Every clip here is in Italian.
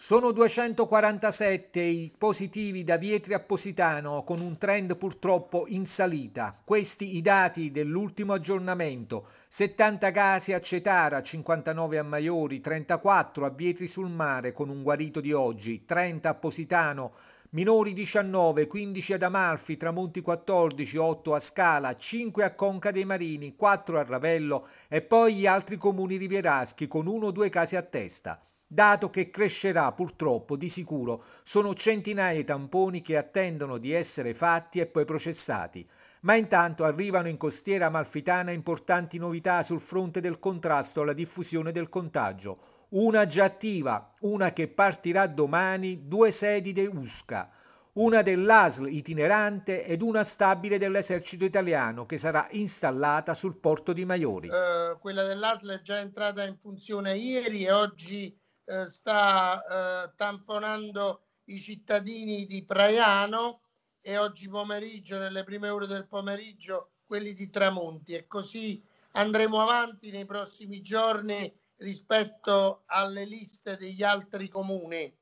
Sono 247 i positivi da Vietri a Positano con un trend purtroppo in salita. Questi i dati dell'ultimo aggiornamento. 70 casi a Cetara, 59 a Maiori, 34 a Vietri sul Mare con un guarito di oggi, 30 a Positano, minori 19, 15 ad Amalfi, Tramonti 14, 8 a Scala, 5 a Conca dei Marini, 4 a Ravello e poi gli altri comuni rivieraschi con 1-2 casi a testa dato che crescerà purtroppo di sicuro. Sono centinaia i tamponi che attendono di essere fatti e poi processati. Ma intanto arrivano in costiera amalfitana importanti novità sul fronte del contrasto alla diffusione del contagio. Una già attiva, una che partirà domani, due sedi de USCA, una dell'ASL itinerante ed una stabile dell'esercito italiano che sarà installata sul porto di Maiori. Eh, quella dell'ASL è già entrata in funzione ieri e oggi eh, sta eh, tamponando i cittadini di Praiano e oggi pomeriggio, nelle prime ore del pomeriggio, quelli di Tramonti e così andremo avanti nei prossimi giorni rispetto alle liste degli altri comuni.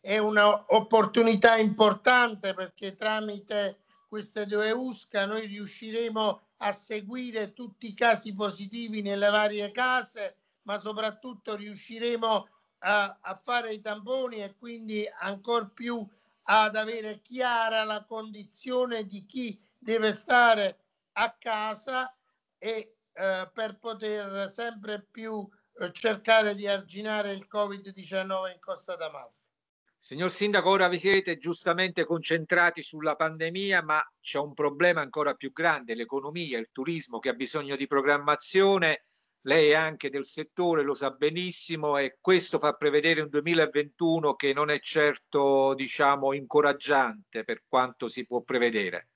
È un'opportunità importante perché tramite queste due USCA noi riusciremo a seguire tutti i casi positivi nelle varie case ma soprattutto riusciremo a, a fare i tamponi e quindi ancora più ad avere chiara la condizione di chi deve stare a casa e eh, per poter sempre più eh, cercare di arginare il Covid-19 in Costa d'Amalfi. Signor Sindaco, ora vi siete giustamente concentrati sulla pandemia, ma c'è un problema ancora più grande, l'economia, il turismo che ha bisogno di programmazione lei è anche del settore, lo sa benissimo e questo fa prevedere un 2021 che non è certo diciamo, incoraggiante per quanto si può prevedere.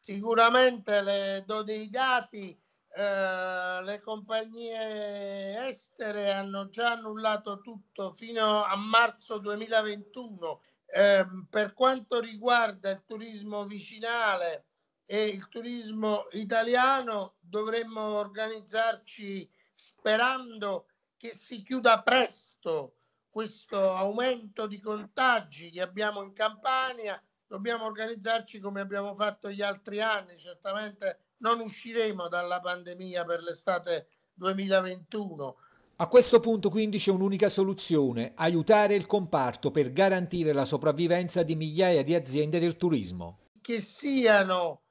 Sicuramente le do dei dati, eh, le compagnie estere hanno già annullato tutto fino a marzo 2021. Eh, per quanto riguarda il turismo vicinale, e il turismo italiano dovremmo organizzarci sperando che si chiuda presto questo aumento di contagi che abbiamo in Campania. Dobbiamo organizzarci come abbiamo fatto gli altri anni, certamente non usciremo dalla pandemia per l'estate 2021. A questo punto quindi c'è un'unica soluzione, aiutare il comparto per garantire la sopravvivenza di migliaia di aziende del turismo. Che siano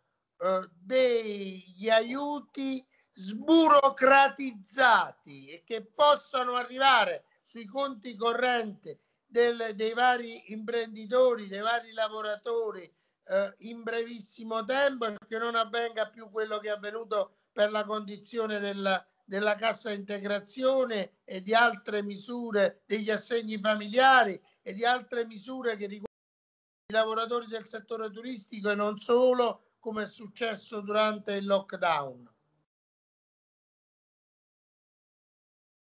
eh, degli aiuti sburocratizzati e che possano arrivare sui conti correnti del, dei vari imprenditori, dei vari lavoratori eh, in brevissimo tempo e che non avvenga più quello che è avvenuto per la condizione della, della cassa integrazione e di altre misure degli assegni familiari e di altre misure che riguardano i lavoratori del settore turistico e non solo come è successo durante il lockdown.